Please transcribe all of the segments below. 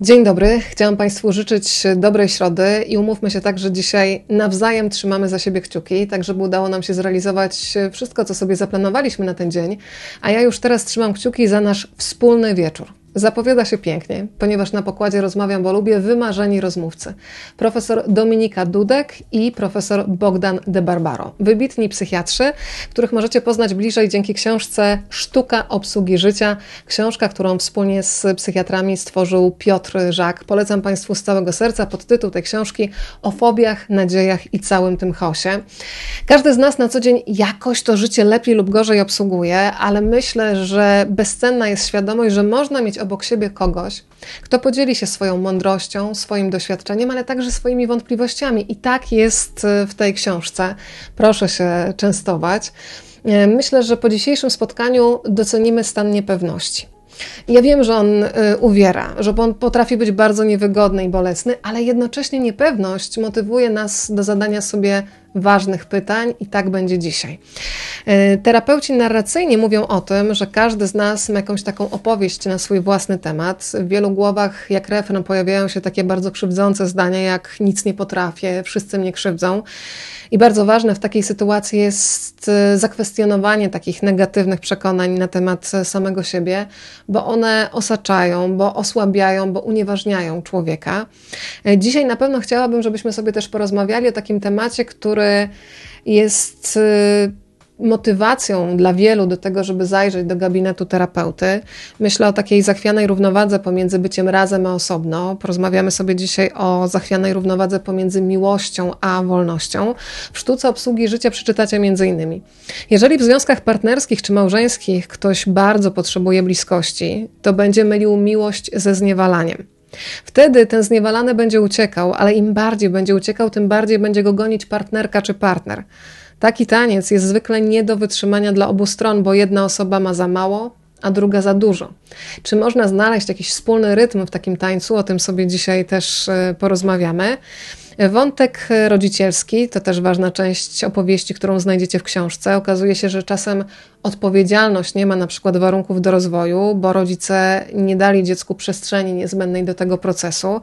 Dzień dobry, chciałam Państwu życzyć dobrej środy i umówmy się tak, że dzisiaj nawzajem trzymamy za siebie kciuki, tak żeby udało nam się zrealizować wszystko, co sobie zaplanowaliśmy na ten dzień, a ja już teraz trzymam kciuki za nasz wspólny wieczór. Zapowiada się pięknie, ponieważ na pokładzie rozmawiam, bo lubię wymarzeni rozmówcy. Profesor Dominika Dudek i profesor Bogdan De Barbaro, wybitni psychiatrzy, których możecie poznać bliżej dzięki książce Sztuka obsługi życia, książka, którą wspólnie z psychiatrami stworzył Piotr Żak. Polecam Państwu z całego serca pod tytuł tej książki o fobiach, nadziejach i całym tym chaosie. Każdy z nas na co dzień jakoś to życie lepiej lub gorzej obsługuje, ale myślę, że bezcenna jest świadomość, że można mieć obok siebie kogoś, kto podzieli się swoją mądrością, swoim doświadczeniem, ale także swoimi wątpliwościami. I tak jest e, w tej książce. Proszę się częstować. E, myślę, że po dzisiejszym spotkaniu docenimy stan niepewności. Ja wiem, że on e, uwiera, że on potrafi być bardzo niewygodny i bolesny, ale jednocześnie niepewność motywuje nas do zadania sobie ważnych pytań i tak będzie dzisiaj. E, terapeuci narracyjni mówią o tym, że każdy z nas ma jakąś taką opowieść na swój własny temat. W wielu głowach, jak refren, pojawiają się takie bardzo krzywdzące zdania, jak nic nie potrafię, wszyscy mnie krzywdzą. I bardzo ważne w takiej sytuacji jest e, zakwestionowanie takich negatywnych przekonań na temat e, samego siebie, bo one osaczają, bo osłabiają, bo unieważniają człowieka. Dzisiaj na pewno chciałabym, żebyśmy sobie też porozmawiali o takim temacie, który który jest y, motywacją dla wielu do tego, żeby zajrzeć do gabinetu terapeuty. Myślę o takiej zachwianej równowadze pomiędzy byciem razem a osobno. Porozmawiamy sobie dzisiaj o zachwianej równowadze pomiędzy miłością a wolnością. W sztuce obsługi życia przeczytacie m.in. Jeżeli w związkach partnerskich czy małżeńskich ktoś bardzo potrzebuje bliskości, to będzie mylił miłość ze zniewalaniem. Wtedy ten zniewalany będzie uciekał, ale im bardziej będzie uciekał, tym bardziej będzie go gonić partnerka czy partner. Taki taniec jest zwykle nie do wytrzymania dla obu stron, bo jedna osoba ma za mało, a druga za dużo. Czy można znaleźć jakiś wspólny rytm w takim tańcu? O tym sobie dzisiaj też e, porozmawiamy. Wątek rodzicielski to też ważna część opowieści, którą znajdziecie w książce. Okazuje się, że czasem odpowiedzialność nie ma na przykład warunków do rozwoju, bo rodzice nie dali dziecku przestrzeni niezbędnej do tego procesu.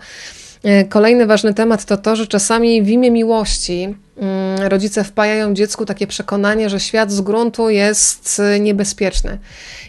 E, kolejny ważny temat to to, że czasami w imię miłości mm, rodzice wpajają dziecku takie przekonanie, że świat z gruntu jest e, niebezpieczny.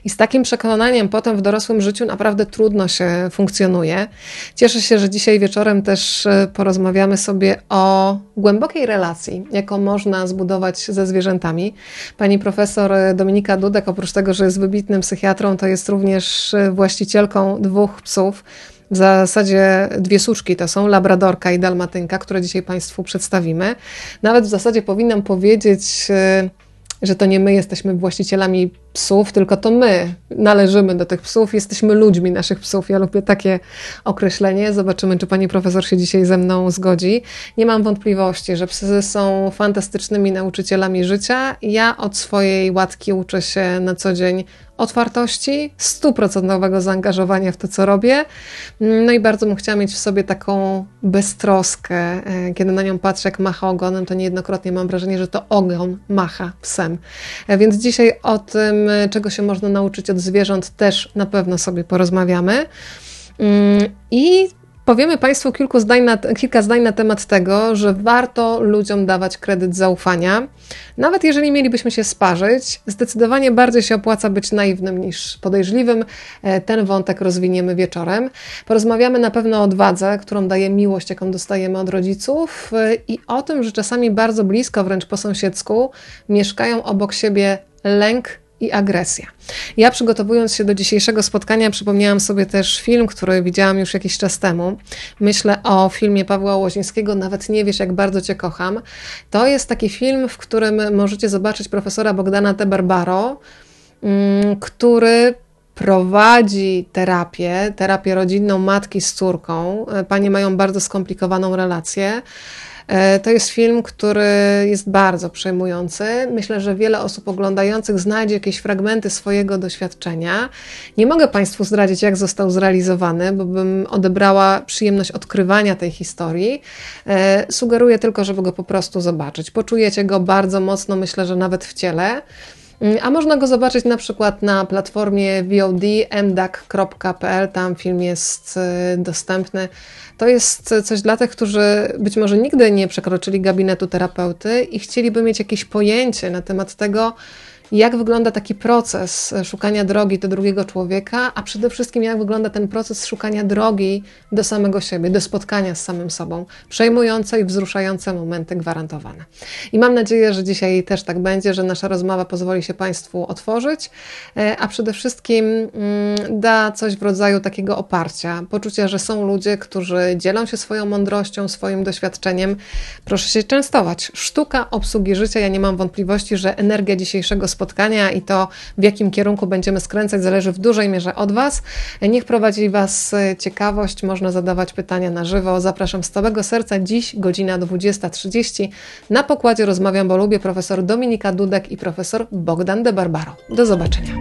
I z takim przekonaniem potem w dorosłym życiu naprawdę trudno się funkcjonuje. Cieszę się, że dzisiaj wieczorem też e, porozmawiamy sobie o głębokiej relacji, jaką można zbudować ze zwierzętami. Pani profesor Dominika Dudek, oprócz tego, że jest wybitnym psychiatrą, to jest również właścicielką dwóch psów w zasadzie dwie suszki. to są labradorka i dalmatynka, które dzisiaj Państwu przedstawimy. Nawet w zasadzie powinnam powiedzieć, y, że to nie my jesteśmy właścicielami psów, tylko to my należymy do tych psów, jesteśmy ludźmi naszych psów. Ja lubię takie określenie. Zobaczymy, czy pani profesor się dzisiaj ze mną zgodzi. Nie mam wątpliwości, że psy są fantastycznymi nauczycielami życia. Ja od swojej łatki uczę się na co dzień otwartości, stuprocentowego zaangażowania w to, co robię. No i bardzo bym chciała mieć w sobie taką beztroskę. E, kiedy na nią patrzę, jak macha ogonem, to niejednokrotnie mam wrażenie, że to ogon macha psem. E, więc dzisiaj o tym, tym, czego się można nauczyć od zwierząt, też na pewno sobie porozmawiamy. Mm, I Powiemy Państwu kilku zdań na, kilka zdań na temat tego, że warto ludziom dawać kredyt zaufania. Nawet jeżeli mielibyśmy się sparzyć, zdecydowanie bardziej się opłaca być naiwnym niż podejrzliwym. E, ten wątek rozwiniemy wieczorem. Porozmawiamy na pewno o odwadze, którą daje miłość, jaką dostajemy od rodziców e, i o tym, że czasami bardzo blisko, wręcz po sąsiedzku, mieszkają obok siebie lęk i agresja. Ja przygotowując się do dzisiejszego spotkania, przypomniałam sobie też film, który widziałam już jakiś czas temu. Myślę o filmie Pawła Łozińskiego Nawet nie wiesz, jak bardzo cię kocham. To jest taki film, w którym możecie zobaczyć profesora Bogdana Barbaro, mm, który prowadzi terapię, terapię rodzinną matki z córką. E, panie mają bardzo skomplikowaną relację. E, to jest film, który jest bardzo przejmujący. Myślę, że wiele osób oglądających znajdzie jakieś fragmenty swojego doświadczenia. Nie mogę Państwu zdradzić, jak został zrealizowany, bo bym odebrała przyjemność odkrywania tej historii. E, sugeruję tylko, żeby go po prostu zobaczyć. Poczujecie go bardzo mocno, myślę, że nawet w ciele. Mm, a można go zobaczyć na przykład na platformie VOD tam film jest y, dostępny. To jest coś dla tych, którzy być może nigdy nie przekroczyli gabinetu terapeuty i chcieliby mieć jakieś pojęcie na temat tego, jak wygląda taki proces szukania drogi do drugiego człowieka, a przede wszystkim jak wygląda ten proces szukania drogi do samego siebie, do spotkania z samym sobą. Przejmujące i wzruszające momenty gwarantowane. I mam nadzieję, że dzisiaj też tak będzie, że nasza rozmowa pozwoli się Państwu otworzyć, e, a przede wszystkim mm, da coś w rodzaju takiego oparcia, poczucia, że są ludzie, którzy dzielą się swoją mądrością, swoim doświadczeniem. Proszę się częstować. Sztuka obsługi życia. Ja nie mam wątpliwości, że energia dzisiejszego spotkania spotkania i to, w jakim kierunku będziemy skręcać, zależy w dużej mierze od Was. Niech prowadzi Was e, ciekawość, można zadawać pytania na żywo. Zapraszam z całego serca. Dziś godzina 20.30. Na pokładzie rozmawiam, bo lubię profesor Dominika Dudek i profesor Bogdan De Barbaro. Do zobaczenia.